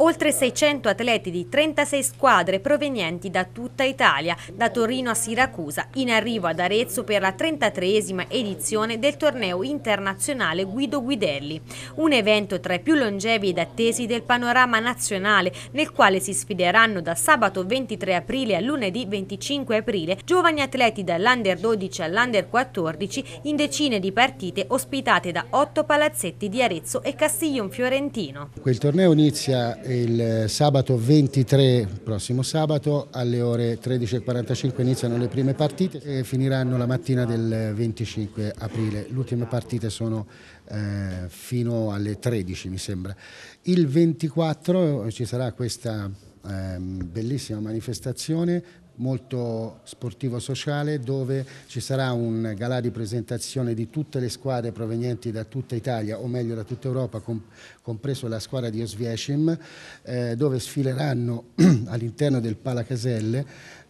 Oltre 600 atleti di 36 squadre provenienti da tutta Italia, da Torino a Siracusa, in arrivo ad Arezzo per la 33esima edizione del torneo internazionale Guido Guidelli. Un evento tra i più longevi ed attesi del panorama nazionale, nel quale si sfideranno da sabato 23 aprile a lunedì 25 aprile giovani atleti dall'Under 12 all'Under 14 in decine di partite ospitate da otto palazzetti di Arezzo e Castiglion Fiorentino. Quel torneo inizia il sabato 23, prossimo sabato, alle ore 13.45 iniziano le prime partite e finiranno la mattina del 25 aprile. Le ultime partite sono eh, fino alle 13 mi sembra. Il 24 eh, ci sarà questa ehm, bellissima manifestazione molto sportivo-sociale dove ci sarà un galà di presentazione di tutte le squadre provenienti da tutta Italia o meglio da tutta Europa compreso la squadra di Osviecim eh, dove sfileranno all'interno del Palacaselle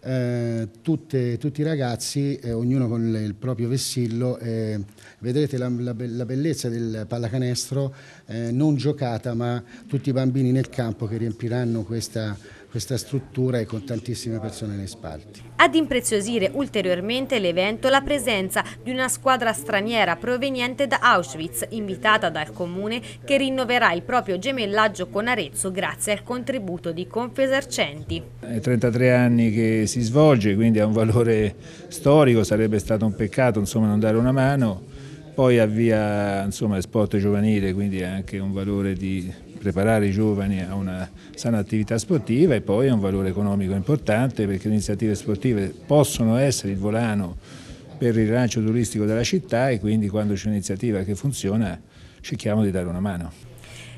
eh, tutte, tutti i ragazzi, eh, ognuno con il proprio vessillo, eh, vedrete la, la, la, bellezza del pallacanestro eh, non giocata ma tutti i bambini nel campo che riempiranno questa questa struttura e con tantissime persone nei spalti. Ad impreziosire ulteriormente l'evento la presenza di una squadra straniera proveniente da Auschwitz, invitata dal comune, che rinnoverà il proprio gemellaggio con Arezzo grazie al contributo di Confesercenti. È 33 anni che si svolge, quindi ha un valore storico, sarebbe stato un peccato insomma, non dare una mano poi avvia insomma, sport giovanile, quindi ha anche un valore di preparare i giovani a una sana attività sportiva e poi ha un valore economico importante perché le iniziative sportive possono essere il volano per il rilancio turistico della città e quindi quando c'è un'iniziativa che funziona cerchiamo di dare una mano.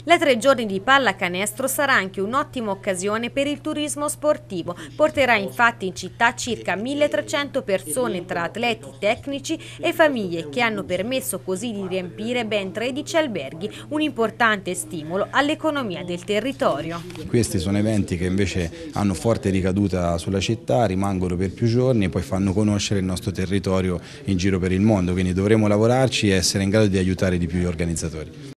La tre giorni di pallacanestro sarà anche un'ottima occasione per il turismo sportivo. Porterà infatti in città circa 1300 persone tra atleti, tecnici e famiglie che hanno permesso così di riempire ben 13 alberghi, un importante stimolo all'economia del territorio. Questi sono eventi che invece hanno forte ricaduta sulla città, rimangono per più giorni e poi fanno conoscere il nostro territorio in giro per il mondo, quindi dovremo lavorarci e essere in grado di aiutare di più gli organizzatori.